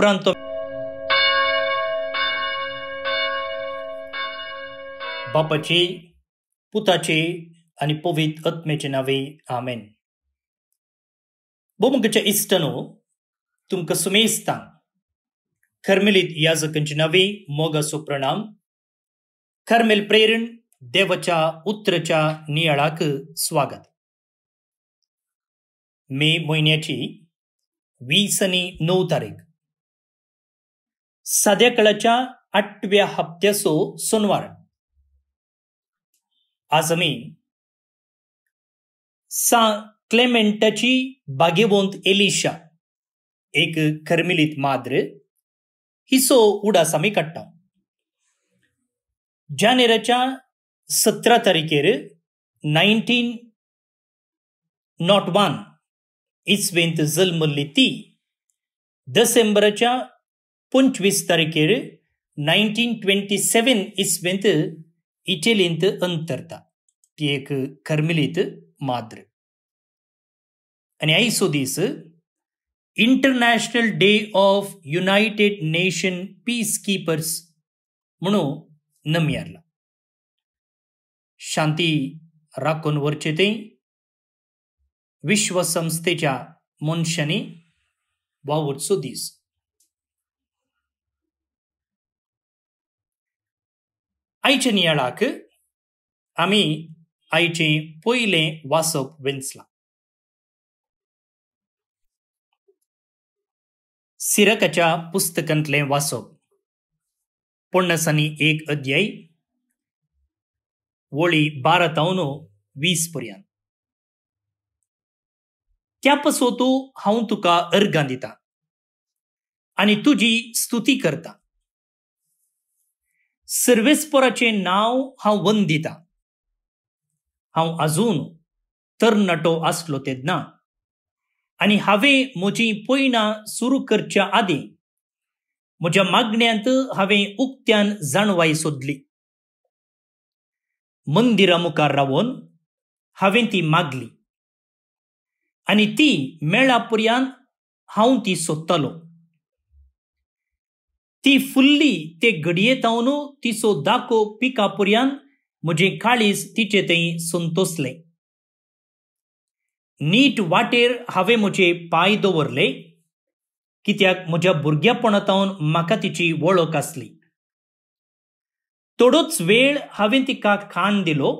pronto. बापाची पुताचे आणि पवित आत्मेचे नावे आमेन भोमुखच्या इस्टनो तुमकां सुमेस्तां खर्मेलीत याजकांची नावे मोगा प्रणाम खर्मेल प्रेरण देवच्या उतरच्या नियाळाक स्वागत मे म्हयन्याची वीस आनी णव तारीख साध्या कळाच्या आठव्या हप्त्याचो सोनवार आज आमी सा क्लेमेंटाची बागेबोंत एलिशा एक खर्मिलीत माद्र हिसो उडास आम्ही काडटा जानेराच्या सतरा तारखेर नायन्टीन नॉट वन इसवेंत जल्मल्ली ती डिसेंबराच्या पंचवीस तारखेर नायन्टीन ट्वेंटी सेवन इसवेंत इटलींत अंतरता ती एक कर्मिलीत माद्र आनी आयचो दीस international day of united nation peacekeepers म्हणून नमी हाडला शांती राखून वरचे थंय विश्वसंस्थेच्या मनशांनी वावुरचो दीस आईचे आमी आईचे पहिले वासप वेंचलां सिरकच्या पुस्तकांतलें वासप पन्नासांनी एक अध्याय वळी बारा तावन वीस पर्यंत त्या पसोतू हांव तुका अर्गां दिता आनी तुजी स्तुती करता सर्वेस्पराचें नाव हांव वंदिता हांव अजून, तर नटो आसलो तेदना आनी हांवें म्हजी पोईना सुरू करच्या आधी म्हज्या मागण्यांत हांवें उक्त्यान जाणवाय सोदली मंदिरा मुखार रावून हांवें ती मागली आनी ती मेळा पर्यान हांव ती सोदतालो ती फुल्ली ते घडयेतावनू तिचो दाको पिकापुरयान म्हजें काळीज तिचे थंय संतोसलें नीट वाटेर हांवें म्हजे पाय दवरले कित्याक म्हज्या भुरगेपणातावन म्हाका तिची वळख आसली थोडोच वेळ हांवें तिका खाण दिलो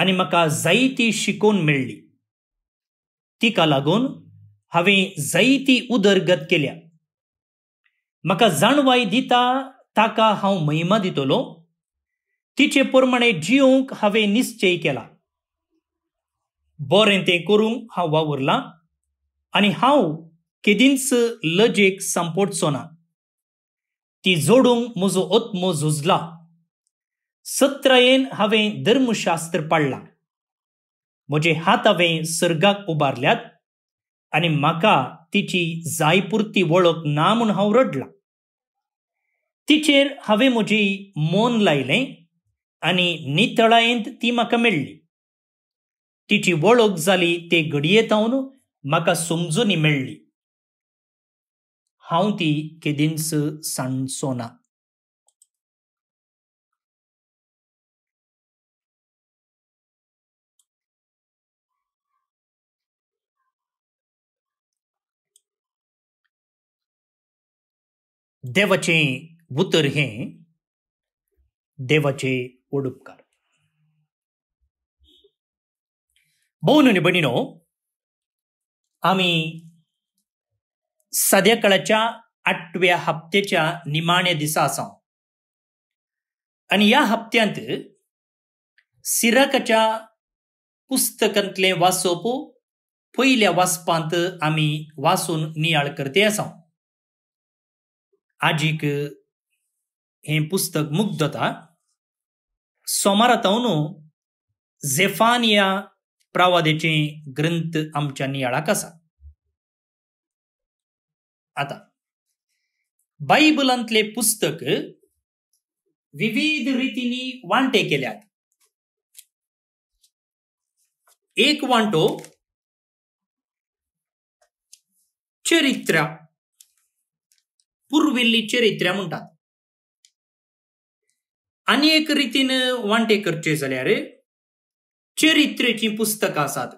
आनी म्हाका जायती शिकोवन मेळ्ळी तिका लागून हांवें जायती उदरगत केल्या म्हाका जाणवाय दिता ताका हांव महिमा दितलो तिचे प्रमाणे जिवंक हांवें निश्चय केला बरें तें करूंक हांव वावुरलां आनी हांव केदींच लजेक सांपोडचो ना ती जोडूंक म्हजो ओत्मो झुजला सत्रायेन हांवें धर्मशास्त्र पाडलां म्हजे हात हांवें सर्गाक उबारल्यात आनी म्हाका तिची जायपुरती वळख ना म्हूण हांव रडलां तिचेर हांवें म्हजी मोन लायलें आनी नितळायेंत ती म्हाका मेळ्ळी तिची वळख जाली ते घडयेतावन म्हाका समजून मेळ्ळी हांव ती केदिनस सांडचो ना देवाचें उतर हे देवाचे ओडुपकार भोवन आनी आमी सद्या काळाच्या आठव्या हप्त्याच्या निमाण्या दिसा आसा आनी ह्या हप्त्यांत सिराकाच्या पुस्तकांतलें वाचोप पयल्या वाचपांत आमी वाचून नियाळ करते आसा आजीक हे पुस्तक मुग्धता सोमारातावनू झेफान या प्रवादेचे ग्रंथ आमच्या नियाळाक आसा आता बायबलांतले पुस्तक विविध रितींनी वांटे केल्यात एक वांटो चरित्र्या पुर्विल्ली चरित्र्या म्हणतात अनेक एक रितीन वांटे करचे जाल्यार पुस्तक पुस्तकां आसात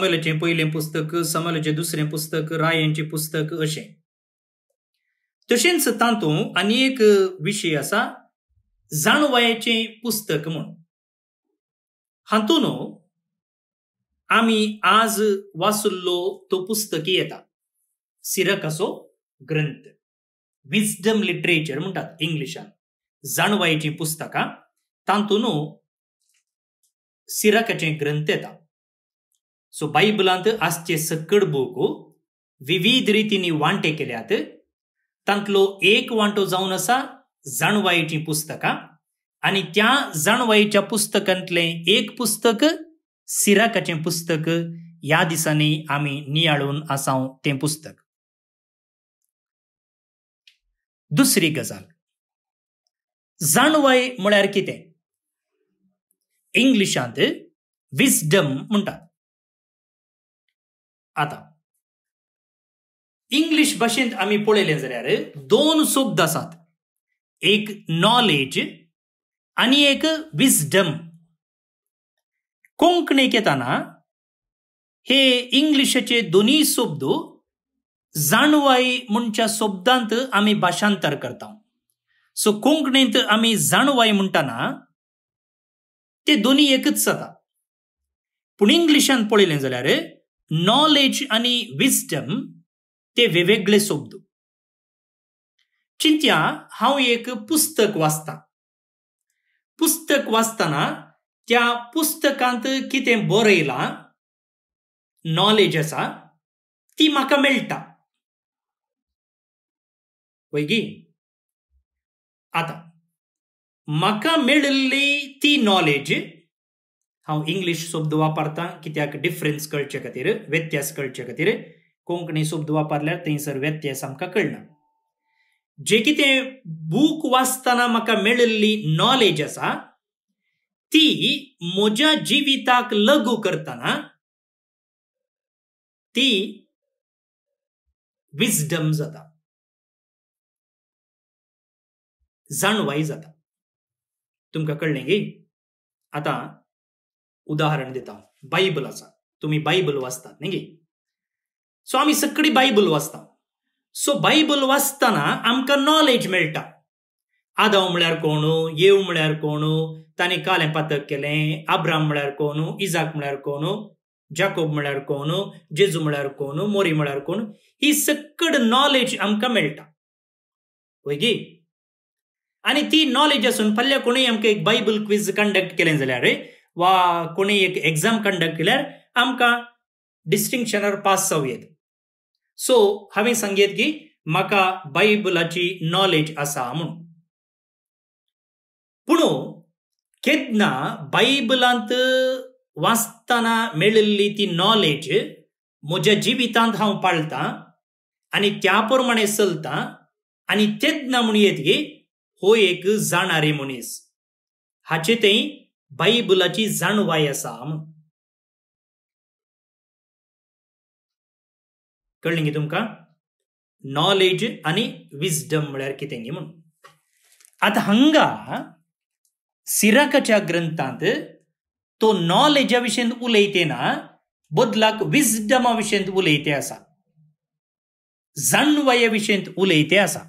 पहिले पयलें पुस्तक समलचे दुसरे पुस्तक रायांचें पुस्तक असे तसेच तातूंत आनी एक असा आसा पुस्तक म्हणून हातून आम्ही आज वाचुल्लो तो पुस्तकी येता असो ग्रंथ विजडम लिटरेचर म्हणतात इंग्लिशात जाणवायची पुस्तकां तांतून सिरकाचे ग्रंथ येता सो बायबलांत आसचे सकड बूक विविध रितींनी वांटे केल्यात तांतलो एक वांटो जावन आसा जाणवायची पुस्तकां आनी त्या जाणवायेच्या पुस्तकांतलें एक पुस्तक सिराकाचें पुस्तक ह्या दिसांनी आमी नियाळून आसा तें पुस्तक दुसरी गजाल जाणवय म्हळ्यार कितें इंग्लिशांत विजडम म्हणटात आता इंग्लीश भाशेंत आमी पळयलें जाल्यार दोन शब्द आसात एक नॉलेज आनी एक विजडम कोंकणीक येताना हे इंग्लिशचे दोनूय शब्द जाणवाई म्हणच्या शब्दांत आम्ही भाषांतर करता सो कोंकणींत आम्ही जाणवाई म्हणताना ते दोन्ही एकच जाता पूण इंग्लिशांत पळयलें जाल्यार नॉलेज आणि विजडम ते वेगवेगळे शब्द चिंत्या हांव एक पुस्तक वाचतां पुस्तक वाचतना त्या पुस्तकांत कितें बरयलां नॉलेज आसा ती म्हाका मेळटा वैगी आता म्हाका मेळिल्ली ती नॉलेज हांव इंग्लीश शब्द वापरतां कित्याक डिफरन्स कळचे खातीर व्यत्यास कळचे खातीर कोंकणी शब्द वापरल्यार थंयसर व्यत्यास आमकां कळना जे कितें बूक वाचतना म्हाका मेळिल्ली नॉलेज आसा ती म्हज्या जिविताक लागू करताना ती विजडम जाता जण वाईज जाता तुमकां कळ्ळें गी आतां उदाहरण दिता बायबल आसा तुमी बायबल वाचतात न्ही गे सो आमी सगळी बायबल वाचता सो बायबल वाचतना आमकां नॉलेज मेळटा आदव म्हळ्यार कोण येव म्हळ्यार कोणू ताणें काले पातक केलें आब्राम म्हळ्यार कोणू इजाक म्हळ्यार कोणू जाकोब म्हळ्यार कोणू जेजू म्हळ्यार कोणू मोरी म्हळ्यार कोण ही सगळ नॉलेज आमकां मेळटा होय गी आणि ती नॉलेज असून पहिल्या कोणी आमकां एक बायबल क्विज कंडक्ट केलें जाल्यार वा कोणी एक एग्जाम कंडक्ट केल्यार आमकां डिस्टिंक्शनार पास जावं येत सो हांवें सांगयत की म्हाका बायबलाची नॉलेज आसा म्हणून पूण केन्ना बायबलांत वाचतना मेळिल्ली ती नॉलेज म्हज्या जिवितांत हांव पाळटां आनी त्या प्रमाणे चलतां आनी तेन्ना म्हूण येत की हो एक जाणारे मनीस हाचे थंय बायबलाची जाणवाय आसा म्हणून कळ्ळें गी तुमकां नॉलेज आनी विजडम म्हळ्यार कितें गी म्हणून आतां हांगा सिराकाच्या ग्रंथांत तो नॉलेजा विशयी उलयतना बदलाक विजडमा विशयी उलयते आसा जाणवाय विशयी उलयते आसा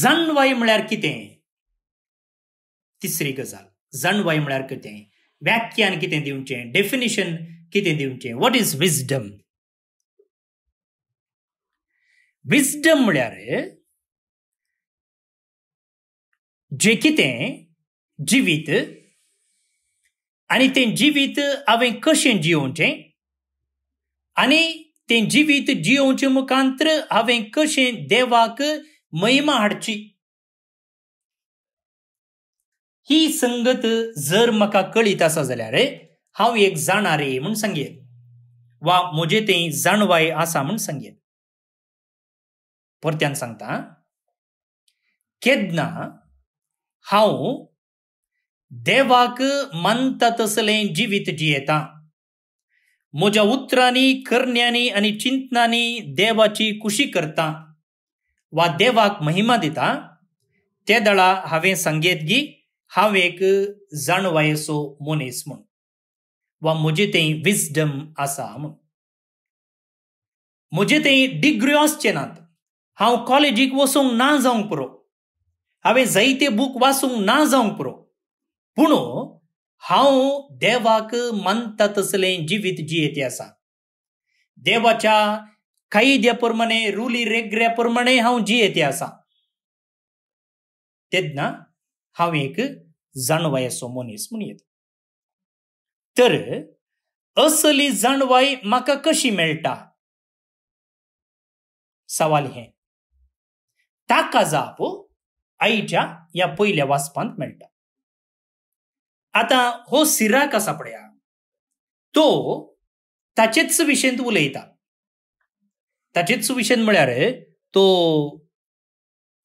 जाणवाय म्हळ्यार कितें तिसरी गजाल जाणवाय म्हळ्यार कितें व्याख्यान कितें दिवचें डेफिनेशन कितें दिवचें वॉट इज विजडम विजडम म्हळ्यार जे कितें जिवीत आनी तें जिवीत हांवें कशें जियोवचें आनी तें जिवीत जियोवचें मुखांतर हांवें कशें देवाक महिमा हाडची ही संगत जर मका कळीत आसा जाल्यार हांव एक जाणारे म्हण सांगये वा म्हजे ते जाणवाय आसा म्हूण सांगीत परत्यान सांगता केदना हांव देवाक मानता तसले जिवीत जियेता म्हज्या उतरांनी करण्यांनी आणि चिंतनांनी देवाची कुशी करता वा देवाक महिमा दिता ते दळा हांवें संगीत गी हांव एक जाण वयसो म्हूण वा म्हजे थंय विजडम आसा म्हूण म्हजे थंय डिग्री आसचे नात हांव कॉलेजीक वचूंक ना जावंक पुरो हांवें जायते बूक वाचूंक ना जावंक पुरो पूण हांव देवाक मानता तसलें जिवीत जियेते आसा देवाच्या कायद्या प्रमाणे रूली પ્રમાણે प्रमाणे हा जियेते असा तेदना हांव एक असो मनीस म्हण येता तर असली जाणवाय म्हाका कशी मेळटा सवाल हे ताका जाप आईच्या या पहिल्या वाचपांत मेळटा आता हो सिराक कसा पळया तो ताचेच विशयंत उलयता ताचेच विशेन म्हळ्यार तो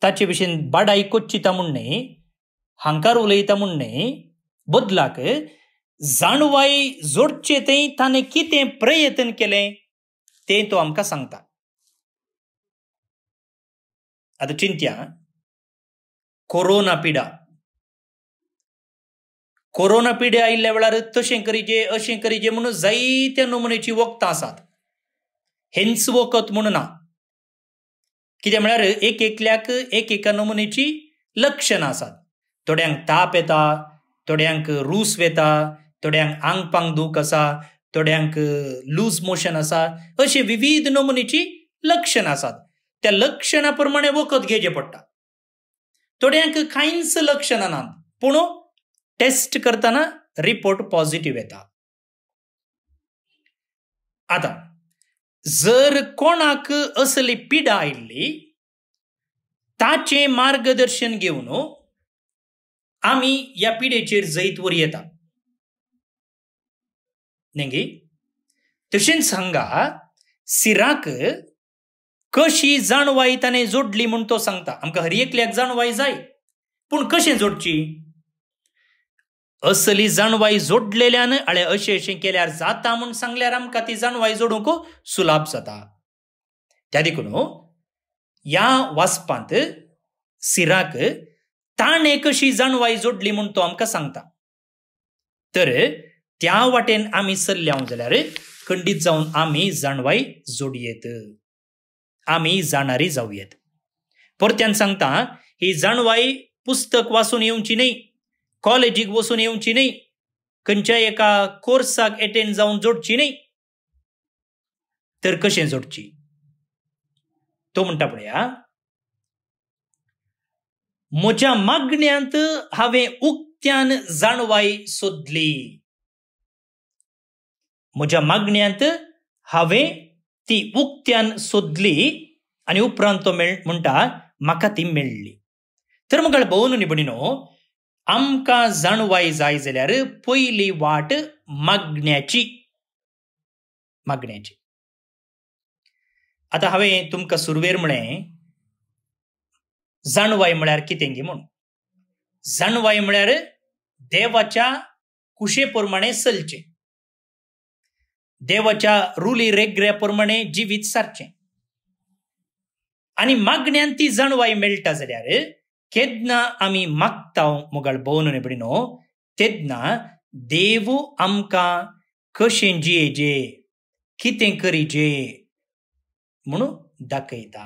ताचे भशेन बाड चिता म्हूण न्ही हांकार उलयता म्हूण न्ही बदलाक जाणवाय जोडचे ते ताणें कितें प्रयत्न केलें तें तो आमकां सांगता आतां चिंत्या कोरोना पिडा कोरोना पिड्या आयिल्ल्या वेळार तशें करीजे अशें करीजे म्हणून जायत्या नमुनेची वखदां आसात हेन्स वोकत म्हणून कितें म्हळ्यार एक एकल्याक एक एका नमुनेची लक्षणां आसात थोड्यांक ताप येता थोड्यांक रूस वेता थोड्यांक आंगपांग पांग दूख आसा थोड्यांक लूज मोशन आसा अशी विविध नमुनेची लक्षणां आसात त्या लक्षणां प्रमाणे वखद घेवचें पडटा थोड्यांक कांयच लक्षणां नात पूण टेस्ट करताना रिपोर्ट पॉझिटिव्ह येता आता जर कोणाक असली पिडा इल्ली ताचे मार्गदर्शन घेवन हो, आमी या पिडेचेर जैत वर येता नेंगी तशेंच हांगा सिराक कशी जाणवाई ताणें जोडली म्हूण तो सांगता आमकां हर एकल्याक जाणवाई जाय पूण कशें जोडची असली जाणवाई जोडलेल्यान आळे असे अशें केल्यार जाता म्हूण सांगल्यार आमकां ती जाणवाई जोडूंक सुलाभ जाता त्या देखून ह्या हो, वाचपांत सिराक ताण एक जाणवाई जोडली म्हूण तो आमकां सांगता तर त्या वाटेन आमी सल्ल्या जाल्यार खंडीत जावन आमी जाणवाई जोडयेत आमी जाणारी जाऊयेत परत्यान सांगता ही जाणवाई पुस्तक वाचून येवची नाही कॉलेजीक बसून येवची न्ही खंयच्या एका कोर्साक एटेंड जावन जोडची न्ही तर कशें जोडची तो म्हणटा पळया म्हज्या मागण्यांत हांवें उक्त्यान जाणवाय सोदली म्हज्या मागण्यांत हांवें ती उक्त्यान सोदली आनी उपरांत तो म्हणटा म्हाका ती मेळ्ळी तर मग अळभवून निबणीनो आमकां जाणवाय जाय जाल्यार पयली वाट मागण्याची मागण्याची आतां हांवें तुमकां सुरवेर म्हळें जाणवाय म्हळ्यार कितें गे म्हणून जाणवाय म्हळ्यार देवाच्या कुशे प्रमाणे चलचें देवाच्या रुली रेग्र्या प्रमाणे जिवीत सारचें आनी मागण्यान ती जाणवाय मेळटा जाल्यार ಅಮಿ ಕೆದನಾಳ್ ಭಿ ನೋದಾ ದೇವ ಕಿಯೇಜೆ ಕರಿಜೆ ಮಕ್ಕಯಿತ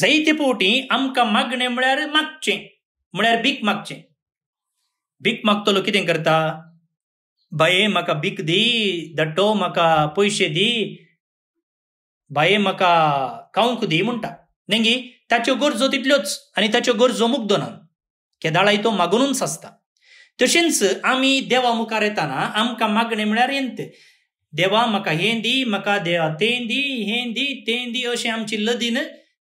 ಜೈತ ಮಾಗಣೆ ಮುಳುಗಾರ ಭೀಕೀಕಾಯ ಬೀಕ ದಿ ದಟ್ಟೋ ಪೈಷೆ ದಿ ಬಾಯಾ ಕೌಂಕ ದಂಗಿ ताच्यो गरजो तितल्योच आनी ताच्यो गरजो ना केदाळाय तो मागुनूच आसता तशेंच आमी देवा मुखार येताना आमकां मागणें म्हळ्यार येंत देवा म्हाका हें दी म्हाका देवा तें दी हें दी तें दी अशें आमची लदीन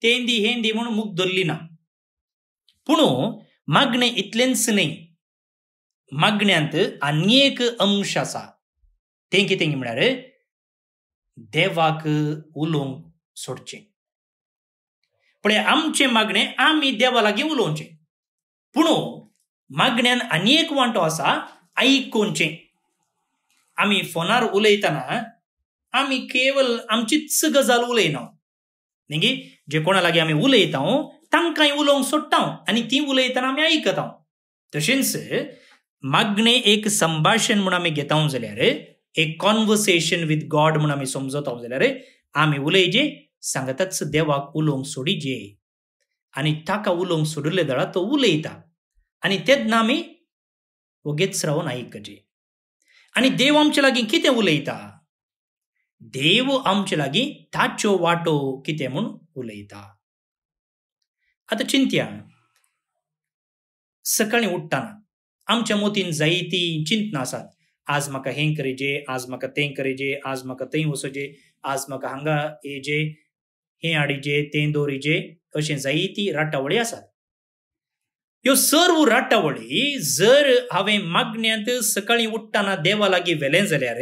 तें दी हें दी म्हूण मूग धरली ना पूण मागणें इतलेंच न्हय मागण्यांत आनी एक अंश आसा तें कितें म्हळ्यार देवाक उलोवंक सोडचें आमचे मागणे आम्ही देवाला घेऊ लोचे ಪುಣು मागण्यान वांटो ವಾಂಟು असा ಐಕೋಂಚೆ आम्ही फोनार उलयतना आम्ही केवल आमचीच गजाल उलयना नेगी जे कोणा लागीं आमी उलयता तांकांय उलोवंक सोडटा आणि ती उलयतना आमी ऐकता तशेंच मागणें एक संभाषण म्हूण आमी घेता जाल्यार एक कॉन्वर्सेशन विथ गॉड म्हूण आमी समजता जाल्यार आमी उलयचें सांगतात देवाक उलोवंक सोडिजे आनी ताका उलोवंक सोडले दळा तो उलयता आनी तेच नामी आमी श्रावण रावन जे आनी देव आमचे लागीं कितें उलयता देव आमचे लागीं ताच्यो वाटो कितें म्हूण उलयता आता चिंत्या सकाळीं उठताना आमच्या मोतीन जायती चिंतना आसात आज म्हाका हें करेजे आज म्हाका तें करेजे आज म्हाका थंय जे आज म्हाका हांगा येजे हे ते तेंदोरीचे अशें जायती राटावळी आसात ह्यो सर्व राटावळी जर हांवें मागण्यांत सकाळीं उठ्ठाना देवा लागीं व्हेलें जाल्यार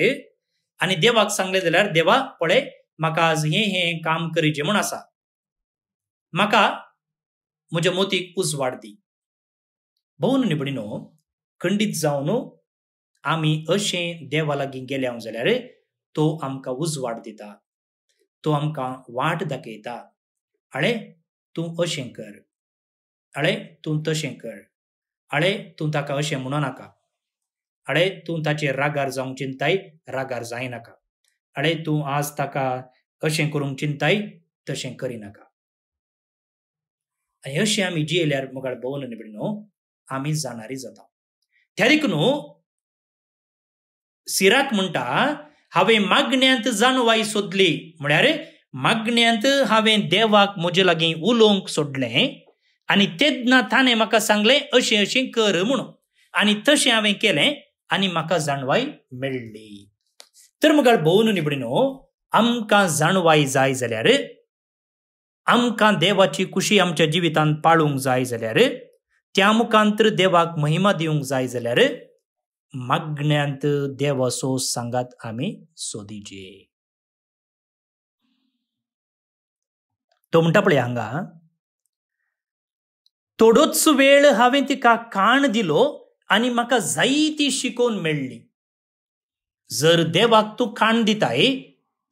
आनी देवाक सांगलें जाल्यार देवा पळय म्हाका आज हें हें काम करीचें म्हण आसा म्हाका म्हज्या मोतीक पूस दी भोवन निबडिनो खंडीत जावन आमी अशें देवा लागीं गेल्या जाल्यार तो आमकां उजवाड दिता तो आमकां वाट दाखयता आळे तूं अशें कर आळे तूं तशें कर आळे तूं ताका अशें म्हणू नाका आळे तूं ताचेर रागार जावंक चिंताय रागार जायनाका आळे तूं आज ताका अशें करूंक चिंताय तशें करिनाका आनी अशें आमी जियेल्यार मुगाळ भोवन निबडी न्हू आमी जाणारी जाता त्या देखून सिराक म्हणटा हांवें मागण्यांत जाणवाय सोदली म्हळ्यार मागण्यांत हांवें देवाक म्हजे लागीं उलोवंक सोडलें आनी तेदना ताणें म्हाका सांगलें अशें अशें कर म्हणून आनी तशें हांवें केलें आनी म्हाका जाणवाय मेळ्ळी तर मुगाळ भोवन निबडिनो आमकां जाणवाय जाय जाल्यार आमकां देवाची खुशी आमच्या जिवितांत पाळूंक जाय जाल्यार त्या मुखांतर देवाक महिमा दिवंक जाय जाल्यार देव देवसो सांगात आम्ही सोदीजे तो म्हणटा पळय हांगा थोडोच वेळ हांवें तिका काण दिलो आनी म्हाका जायती शिकोवन मेळ्ळी जर देवाक तूं काण दिताय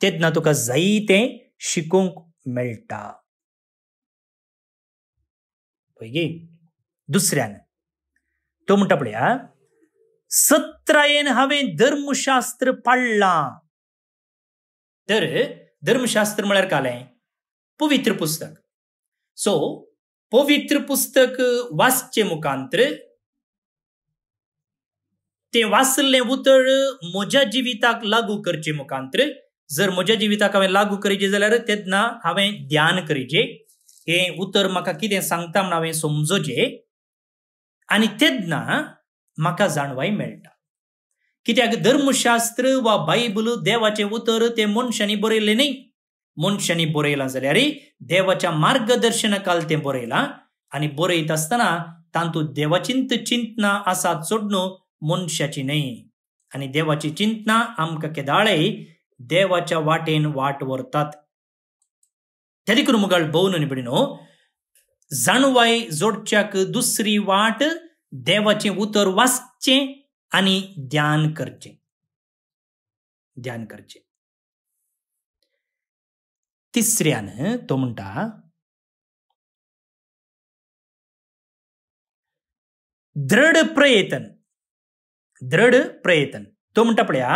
तेन्ना तुका जायतें शिकोवंक मेळटा पळय दुसऱ्यान तो म्हणटा पळय सत्रायेन हांवें धर्मशास्त्र पाळला तर धर्मशास्त्र म्हळ्यार कालें पवित्र पुस्तक सो पवित्र पुस्तक वाचचे मुखांत्र ते वाचल्लें उतर म्हज्या जिविताक लागू करचे मुखांत्र जर म्हज्या जिविताक हांवें लागू करचें जाल्यार तेन्ना हांवें ध्यान करचें हे उतर म्हाका कितें सांगता म्हण हांवें समजोजे आनी तेन्ना म्हाका जाणवाय मेळटा कित्याक धर्मशास्त्र वा बायबल देवाचे उतर ते मनशांनी बरयले न्ही मनशांनी बरयलां जाल्यार देवाच्या मार्गदर्शना काल ते बरयलां आनी बरयत आसतना तातूंत देवाचींत चिंतना आसा सोडणू मनशाची न्हय आनी देवाची चिंतना आमकां केदाळे देवाच्या वाटेन वाट व्हरतात त्या करून मुगाळ भोवन न्ही भिणो जाणवाय जोडच्याक दुसरी वाट देवाचें उतर वाचचे आणि ध्यान करचे ध्यान करचे तिसऱ्यान तो म्हणटा दृढ प्रयत्न दृढ प्रयत्न तो म्हणटा पळया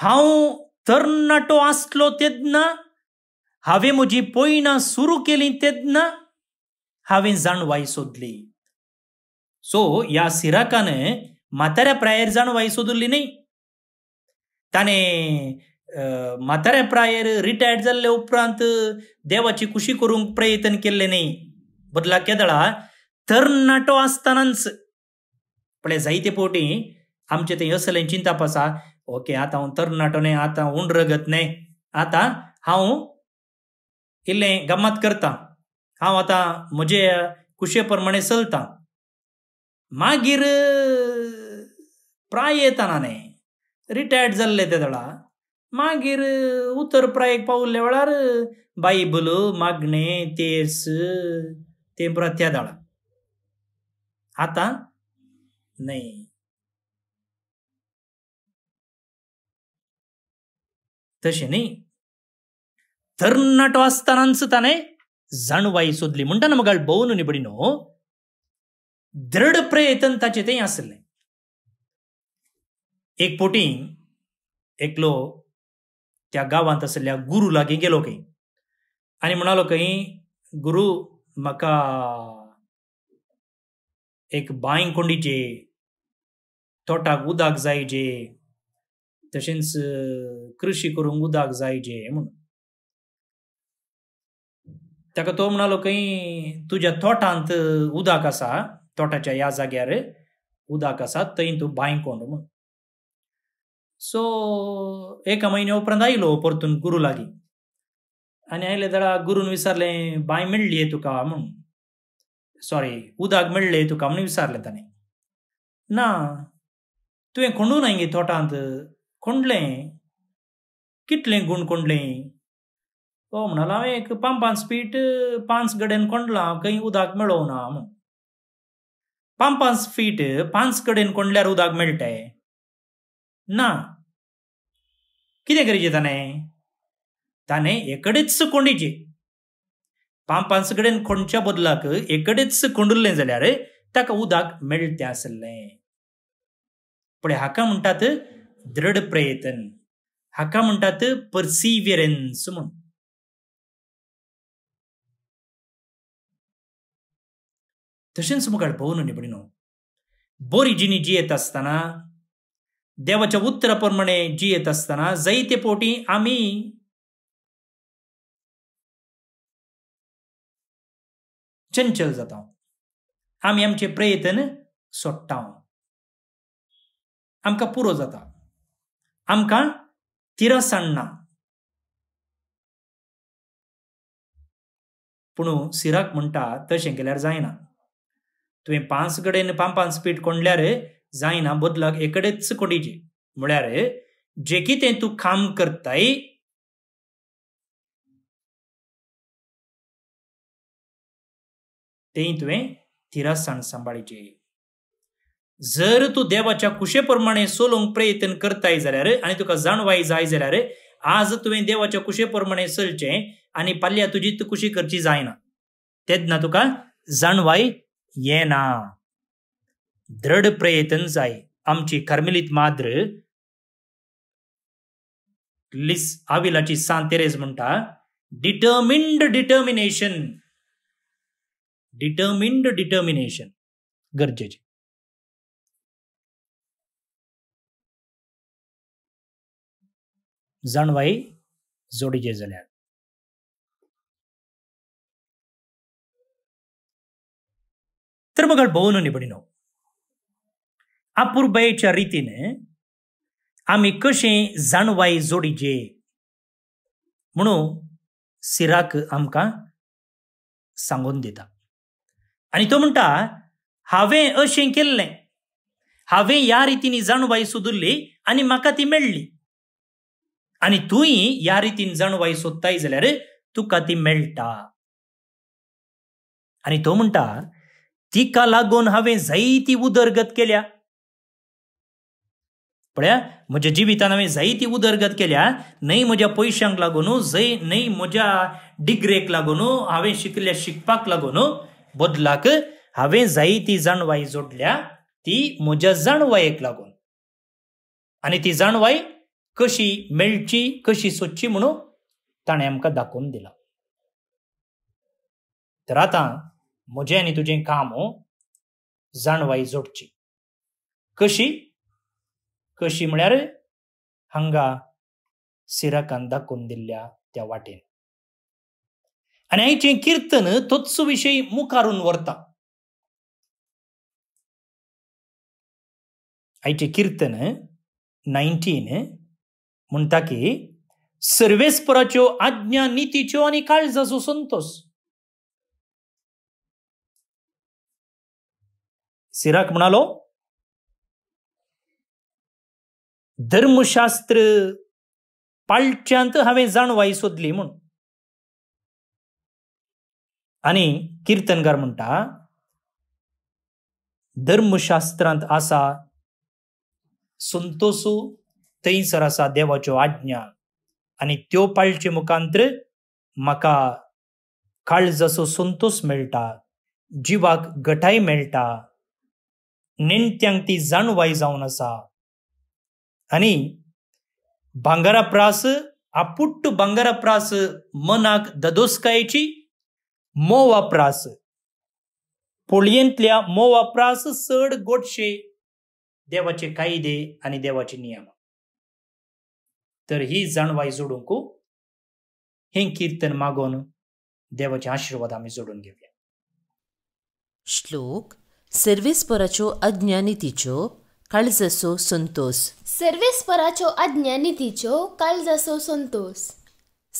हांव तरणाटो आसलो तेदना हांवें म्हजी पोयणां सुरू केलीं तेदना हांवें जाणवाय सोदली सो या सिराकानं म्हाताऱ्या प्रायर जाण वाई सोदुल्ली ताणें म्हाताऱ्या प्रायर रिटायर्ड जाल्ले उपरांत देवाची खुशी करूंक प्रयत्न केल्ले न्ही बदला केदळा तरणाटो आसतनाच पण जायते फावटी आमचे ते असले चिंताप ओके आतां हांव तरणाटो न्ही आतां उंडरगत न्ही आतां हांव इल्लें गम्मत करता हांव आतां म्हजे खुशे प्रमाणे चलतां मागीर प्राय येता न्हय रिटायर्ड जाल्ले ते दळा मागीर उतर प्रायेक पावल्ले वेळार बायबल मागणें तेस तें त्या दळा आतां न्हय तशें न्ही तरणाटो आसतनाच न्हय जाणवाई सोदली म्हणटा ना मगाळ भोवन न्ही बडी न्हू दृढ प्रयत्न ताचे ते आसले एक पोटी एकलो त्या गांवांत आसल्या गुरु लागी गेलो खंय आनी म्हणालो खंय गुरु म्हाका एक बांय कोंडीचे तोटाक उदक जाय जे तशेंच कृषी करूंक उदक जाय जे म्हणून ताका तो म्हणालो खंय तुज्या तोटांत उदक आसा ಗುರುನ್ ಉದ್ಕೂ ಬು ಸೋನೆಯ ಉಪರಾಂತ ಆಯೋತ ಸಾರಿ ಆಯಲ ವಿ ಸೋರಿ ಉದ್ಕ ಮೇಲೆ ವಿಂಡು ನಾ ಗೋಟ ಗುಣ ಗಡೆನ್ ಹಾಕಾಸ್ ಕೈ ಉದಾಕ್ ಮೇಳೋ ನಾ ಕಾ पांच फीट पांच कडेन कोंडल्यार उदक मेळटाय ना कितें करचें ताणें ताणें एकडेच कोंडीचें पांच कडेन कोंडच्या बदलाक एकडेच कोंडुल्लें जाल्यार ताका उदक मेळटें आसलें पूण हाका म्हणटात दृढ प्रयत्न हाका म्हणटात पर्सिवियरन्स म्हूण तशेंच मुखार भोवून निबडिनो बोरी जिनी जियेत आसतना देवाच्या उत्तरा प्रमाणे जियेत आसतना जैते पोटी आमी चंचल जाता आमी आमचे प्रयत्न सोडटा आमकां पुरो जाता आमकां तिरसाण ना पूण सिराक म्हणटा तशें केल्यार जायना तुवें पांच कडेन पांपान स्पीड कोंडल्यार जायना बदलाक एकडेच कोडिजे म्हळ्यार जे कितें तूं काम करताय ते तुवें थिरासान सांबाळचे जर तूं देवाच्या कुशे प्रमाणे सोलूंक प्रयत्न करताय जाल्यार आनी तुका जाणवाय जाय जाल्यार आज तुवें देवाच्या कुशे प्रमाणे चलचें आनी पाल्या तुजी कुशी करची जायना तेन्ना तुका जाणवाय ये ना दृढ प्रयत्न जाय आमची कर्मिलीत माद्र लिस आविलाची सांतेरेज म्हणता डिटर्मिंड डिटर्मिनेशन डिटर्मिंड डिटर्मिनेशन गरजेचे जाणवाई जोडीचे जाल्यार तर बघा बहुन निबडिनो आपुर्बयेच्या रीतीने आम्ही कशे जाणवाय जोडीचे म्हणून सिराक आमकां सांगून दिता आनी तो म्हणटा हांवें अशें केल्लें हांवें ह्या रितीन जाणवाई सोदुल्ली आनी म्हाका ती मेळ्ळी आनी तूंय ह्या रितीन जाणवाई सोदताय जाल्यार तुका ती मेळटा आनी तो म्हणटा तिका लागून हांवें जायती उदरगत केल्या पळया म्हज्या जिवितान हांवें जायती उदरगत केल्या न्हय म्हज्या पयशांक लागून जय न्हय म्हज्या डिग्रेक लागून हांवें शिकल्या शिकपाक लागून बदलाक हांवें जायती जाणवाई जोडल्या ती म्हज्या जाणवायेक लागून आनी ती जाणवाय कशी मेळची कशी सोदची म्हणून ताणें आमकां दाखोवन दिला तर आतां म्हजें आनी तुजें कामो जाणवाई जोडची कशी कशी म्हळ्यार हांगा सिराकान दाखोवन दिल्ल्या त्या वाटेन आनी आयचें कीर्तन तोच विशयी मुखारून व्हरता आयचें कीर्तन नायन्टीन म्हणटा की सर्वेस्पराच्यो आज्ञा नितीच्यो आनी काळजाचो संतोष सिराक म्हणालो धर्मशास्त्र पाळच्यांत हांवें जाणवाई सोदली म्हूण आणि किर्तनकार म्हणटा धर्मशास्त्रांत आसा संतोसू थंयसर आसा देवाच्यो आज्ञा आणि त्यो पाळचे मुखांत्र म्हाका काळजाचो संतोष मेळटा जिवाक गटाय मेळटा नेणत्यांक ती जाणवाय जावन आसा आनी भांगारा प्रास आपुट्ट भांगारा प्रास मनाक ददोसकायेची मोवा प्रास पोळयेंतल्या मोवा प्रास चड गोडशे देवाचे कायदे आणि देवाचे नियम तर ही जाणवाय जोडूंक हें कीर्तन मागोन देवाचे आशीर्वाद आम्ही जोडून घेऊया श्लोक ಸರ್ವೇಸ್ಪರಾಚೋ पराचो ನಿತಿಚೋ काळजसो संतोष सर्वेस्पराच्यो आज्ञा नितीच्यो काळजासो संतोष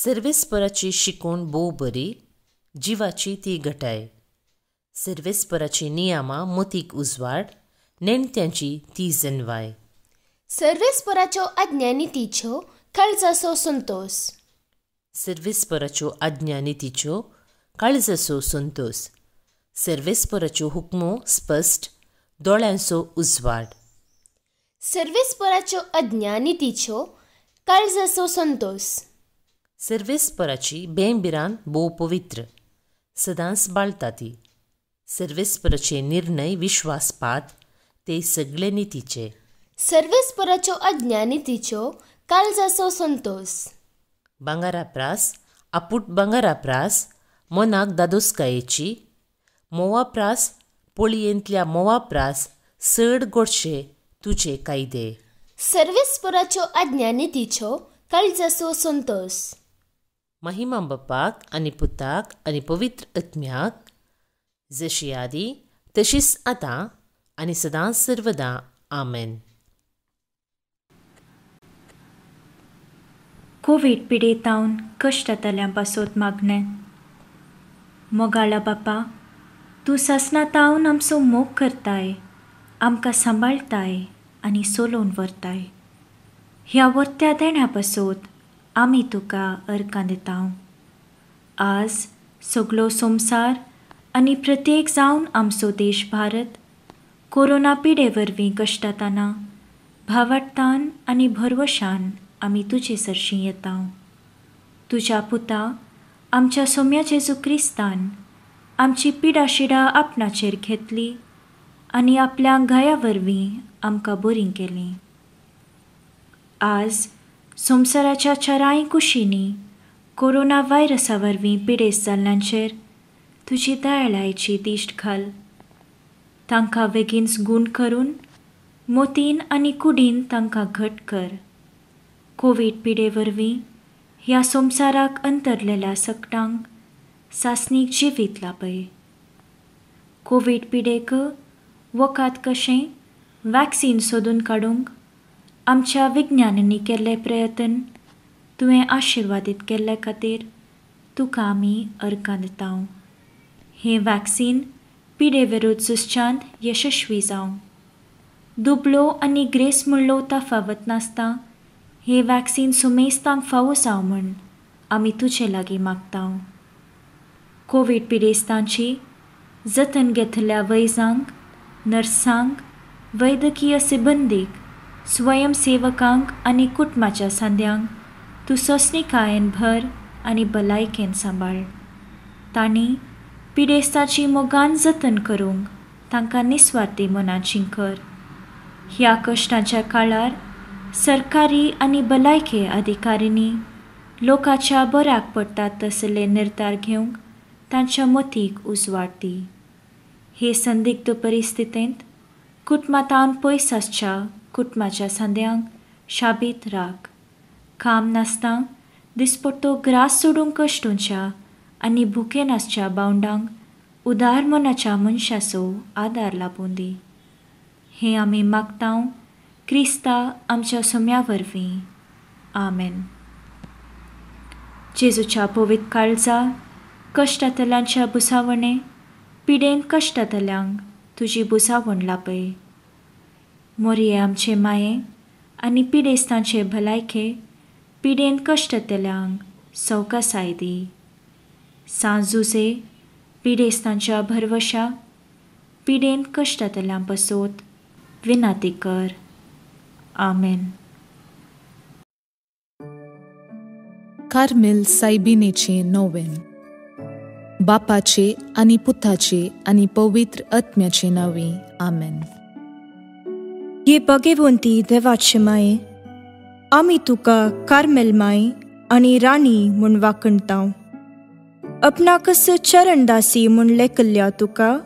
सर्वेस्पराची शिकवण भोव बरी जिवाची ती घटाय सर्वेस्पराची नियमा मतीक उजवाड नेणत्यांची ती जनवाय सर्वेस्पराच्यो आज्ञा नितीच्यो काळजसो संतोष सर्वेस्पराच्यो आज्ञा नितीच्यो काळजसो संतोष सर्वेस्पराच्यो हुकमो स्पश्ट दोळ्यांचो उजवाड सर्वेस्पराच्यो अज्ञा काळजाचो संतोष सर्वेस्पराची बेंबिरान भोव पवित्र सदांच बाळटा ती सर्वेस्पराचे निर्णय विश्वासपात ते सगळे नितीचे सर्वेस्पराच्यो अज्ञा नितीच्यो काळजाचो संतोष बंगाराप्रास प्रास आपूट बंगाराप्रास प्रास मनाक दादोसकायेची मोवाप्रास पोळयेंतल्या मोवाप्रास चड गोडशे तुजे कायदे सर्वेस्पराच्यो आज्ञा नितीच्यो संतोष महिमा बापाक आणि पुताक आणि पवित्र आत्म्याक जशी आदी तशीच आता आणि सदांच सर्वदा आमेन कोवीड पिडेतावन कश्ट जाताल्यां मागणे मागणें बापा तूं ससनातावन आमचो मोग करताय आमकां सांबाळताय आनी सोलोवन व्हरताय ह्या वरत्या देण्या पासोत आमी तुका अर्कां दिता आज सगलो संसार आनी प्रत्येक जावन आमचो देश भारत कोरोना पिडे वरवीं कश्टाताना भावार्थान आनी भरवशान आमी तुजे सरशीं येता तुज्या पुता आमच्या सोम्या जेजू क्रिस्तान आमची पिडाशिडा आपणाचेर घेतली आनी आपल्या घया वरवीं आमकां बोरींग केलीं आज संवसाराच्या चाराय कुशींनी कोरोना व्हायरसा वरवीं पिडेस्त जाल्ल्यांचेर तुजी दयाळायेची दिश्ट घाल तांकां बेगीनच गूण करून मोतीन आनी कुडीन तांकां घट कर कोवीड पिडे वरवीं ह्या संवसाराक अंतरलेल्या सकटांक सासणीक जीव येतला पळय कोवीड पिडेक वखद कशें वॅक्सीन सोदून काडूंक आमच्या विज्ञानांनी केल्ले प्रयत्न तुवें आशिर्वादीत केल्ले खातीर तुका आमी अर्कां दिता हें वॅक्सीन पिडे विरूद्ध यशस्वी जावं दुबलो आनी ग्रेस मुळ्ळो तफावत नासता हें वॅक्सीन सुमेस्तांक फावो जावं म्हूण आमी तुजे लागीं मागतांव कोवीड पिडेस्तांची जतन घेतल्या वैजांक नर्सांक वैद्यकीय सिबंदीक स्वयंसेवकांक आनी कुटुंबाच्या सांध्यांक तूं सोसनिकायेन भर आनी भलायकेन सांबाळ तांणी पिडेस्ताची मोगान जतन करूंक तांकां निस्वार्थी मनाची कर ह्या कश्टाच्या काळार सरकारी आनी भलायके अधिकारिणी लोकांच्या बऱ्याक पडटात तसले निर्धार घेवंक तांच्या मतीक उजवाडटी हे संदिग्ध परिस्थितींत कुटुंबातान पयस आसच्या कुटुंबाच्या सांद्यांक शाबीत राख काम नासता दिसपट्टो ग्रास सोडूंक कश्टोंच्या आनी भुके नासच्या बावंडांक उदार मनाच्या मनशाचो आदार लाबून दी हें आमी मागता क्रिस्ता आमच्या सोम्या वरवीं आमेन जेजूच्या पवित काळजा कष्टातल्यांच्या भुसावणे पिडेन कश्टातल्यांक तुजी भुसावण लापय मोरये आमचे माये आनी पिडेस्तांचे भलायके पिडेन कश्टतल्यांक सवकासाय दी सांजुसे पिडेस्तांच्या भरवशा पिडेन कश्टतल्यां बसोत विनाती कर आमेन कार्मेल सायबिनेचे नोवेन बापाचे आनी पुताचे आनी पवित्र आत्म्याचे नांवे आमेन ये बगेवंती देवाचे माये आमी तुका कार्मेल माये आनी राणी म्हूण वाकणटाव अपनाकस चरणदासी म्हूण लेखल्या तुका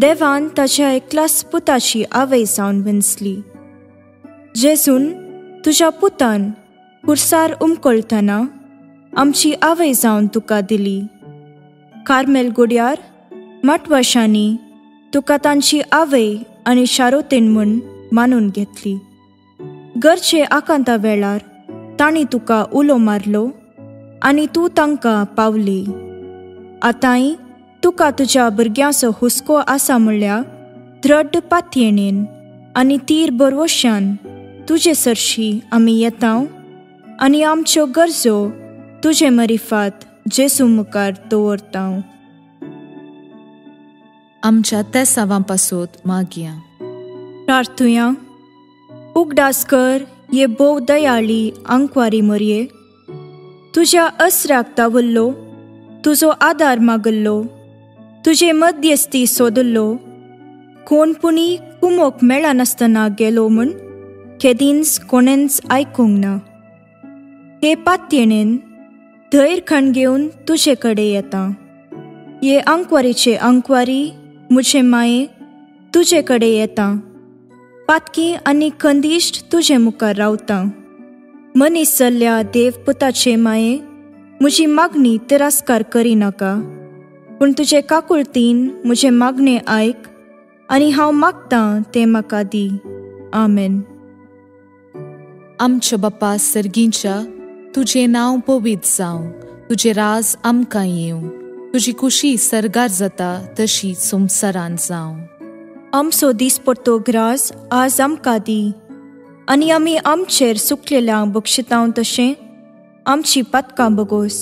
देवान ताच्या एकलास पुताची आवय सावन विंचली जेसून तुज्या पुतान खुर्सार उमकळटना आमची आवय जावन तुका दिली कार्मेल गुडयार मठ वर्षांनी तुका तांची आवय आणि शारोतेन म्हूण मानून घेतली घरचे आकांता वेळार तांणी तुका उलो मारलो आनी तूं तांकां पावली आतांय तुका तुज्या भुरग्यांचो हुस्को आसा म्हणल्यार द्रड पातयेणेन आनी तीर बरवश्यान तुजे सरशी आमी येता आनी आमच्यो गरजो तुजे मरिफात जेसू मुखार दवरतां आमच्या तेसावां पासून मागया प्रार्थुया उगडास कर ये बोव दयाळी आंकवारी मरये तुज्या अस्राक वल्लो तुजो आदार मागल्लो तुझे मध्यस्थी सोदल्लो कोण पुणी कुमोक मेळनासतना गेलो म्हूण केदीन्स कोणेंच आयकूंक ना हे पातयेणेन धैर खण घेवन कडे येता ये अंकवारीचे अंकवारी मुझे माये कडे येता पातकी आणि कंदिश्ट तुजे मुखार रावता मनीस देव देवपुताचे माये मुझी मागणी तिरस्कार नका पूण तुजे काकुळतीन म्हजें मागणें आयक आनी हांव मागतां ते म्हाका दी आमेन आमच्या बापा सर्गींच्या तुझे नांव पोबीत जावं तुझे राज आमकां येऊ तुझी खुशी सरगार जाता तशी संवसारांत जावं आमचो दीस पडतो ग्रास आज आमकां दी आनी आमी आमचेर सुकलेल्या बक्षितांव तशें आमची पत्कां बगोस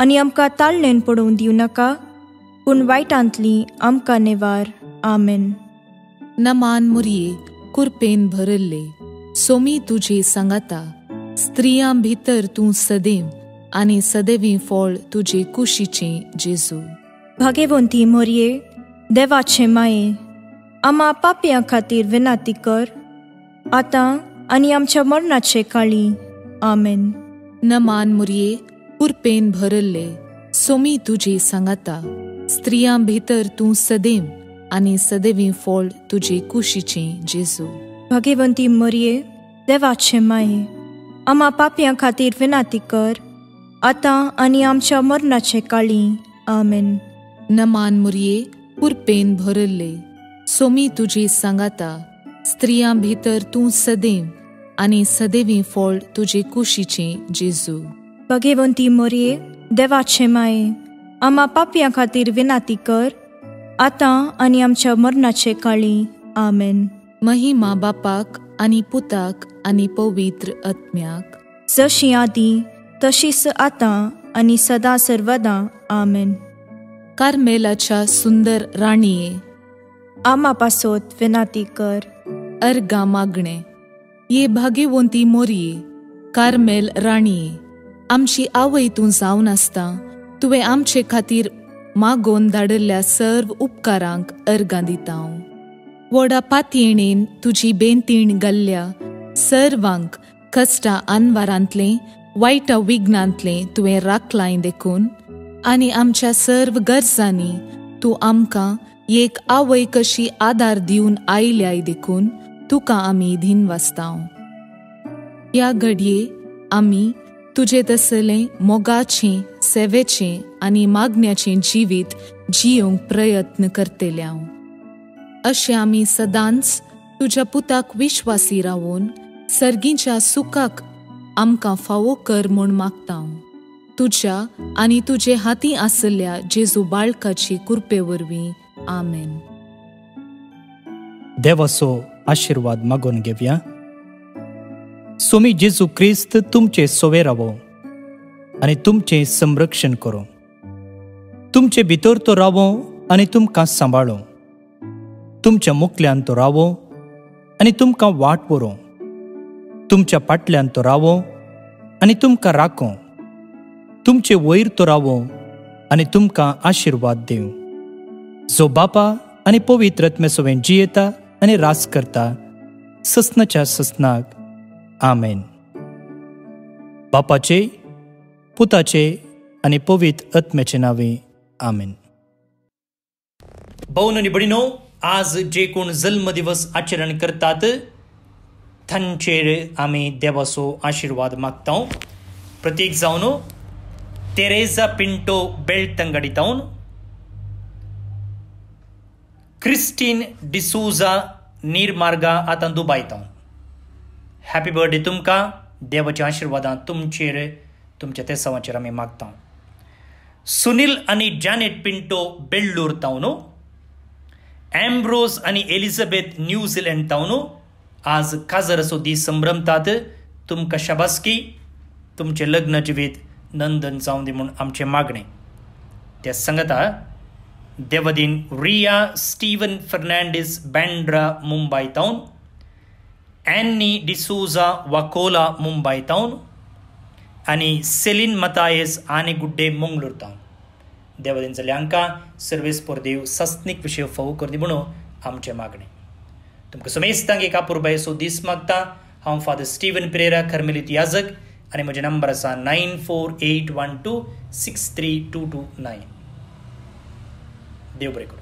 आनी आमकां ताळणेन पडोवन दिवं नाका पूण वायटांतली आमकां नेवार आमेन नमान मुरये कुरपेन भरल्ले सोमी तुझे सांगाता स्त्रियां भितर तूं सदैव आणि सदैवी फळ तुझे कुशीचे जेजू भागेवंती मोरये देवाचे माये आमा पापयां खातीर विनाती कर आतां आनी आमच्या मरणाचे काळी आमेन नमान मुरये पुरपेन भरले सोमी तुजे सांगाता स्त्रियां भितर तूं सदैव आणि सदैवी फळ तुझे कुशीचे जेजू भागेवंती मोरये देवाचे माये आमा पापयां खातीर विनाती कर आतां आनी आमच्या मरणाचे काळी आमेन नमान मुरये पुरपेन भरले सोमी तुजी सांगाता स्त्रियां भितर तूं सदैव आनी सदैवी फळ तुजे कुशीचें जेजू भगिवंती मोरये देवाचे माये आमा पापयां खातीर विनाती कर आतां आनी आमच्या मरणाचे काळी आमेन महिमा बापाक आनी पुताक आणि पवित्र आत्म्याक जशी आधी तशीच आता आणि सदा सर्वदा आमेन कार्मेलाच्या सुंदर राणीये आमापासोत विनाती कर अर्गा मागणे ये भाग्यवंती मोरये कार्मेल राणीये आमची आवय तूं जावन आसता तुवें आमचे खातीर मागोवन धाडिल्ल्या सर्व उपकारांक अर्गां दिता हांव व्हडा पातयेणेन तुजी बेंतीण घाल्ल्या सर्वांक कष्टा अनवारांतलें वाईट विघ्नांतले तुवें राखलाय देखून आनी आमच्या सर्व गरजांनी तूं आमकां एक आवय कशी आदार दिवन आयल्याय देखून तुका आमी धीन वाचतांव ह्या घडये आमी तुजे तसले मोगाचे सेवेचे आनी मागण्याचे जिवीत जियोवंक प्रयत्न करतले हांव अशें आमी सदांच तुज्या पुताक विश्वासी रावून सर्गीच्या सुखाक आमकां फावो कर म्हूण मागता हांव तुज्या आनी तुजे हाती आसल्या जेजू बाळकाची कुर्पे वरवीं आमेन देवाचो आशिर्वाद मागून घेवया सोमी जेजू क्रिस्त तुमचे सोवे रावो आनी तुमचे संरक्षण करो तुमचे भितर तो रावो आनी तुमकां सांबाळो तुमच्या मुखल्यान तो रावो आनी तुमकां वाट पुरोवं तुमच्या पाटल्यान तो रावो आनी तुमकां राखो तुमचे वयर तो रावो आनी तुमकां आशिर्वाद देव जो बापा आनी पवित्र रत्मेसोवेन जियेता आनी रास करता सस्नाच्या सस्नाक आमेन बापाचे पुताचे आनी पवित्र आत्म्याचे नावे आमेन भाऊन आणि बडिनो आज जे कोण दिवस आचरण करतात थंचेर आम्ही देवाचो आशीर्वाद मागतो प्रत्येक जाऊन तेरेजा पिंटो बेल्ट तंगडी तावन क्रिस्टीन डिसूजा निरमार्गा आता दुबाय हॅपी बर्थडे तुमका देवाच्या आशिर्वादां तुमचेर तुमच्या तेसांवाचेर आमी मागतो सुनील आणि जानेट पिंटो बेल्लूर तावनो एम्ब्रोज आणि एलिझाबेथ न्यूझीलंड तावनो आज काजर दी संभ्रमतात तुमकां शबासकी तुमचे लग्न जिवीत नंदन जाऊन दे म्हणून आमचे मागणे त्या सांगता देवदीन रिया स्टीवन फर्नांडीस बँड्रा मुंबई तावन एननी डिसूजा वाकोला मुंबई तावन आणि सेलीन मतायेस आणि गुड्डे मंगळूर तावन देवदीन जाल्यार सर्वेस पोर देव सस्नीक विषय फावो कर दी म्हणून आमचें मागणें Tuমકે સમજતાંગે કાપુર ભાઈ સો દિસ મગતા हम फादर स्टीवन परेरा खरमिलित याजक અને મુજે નંબર આસા nine four eight one two six three two two nine દેવ બ્રેકો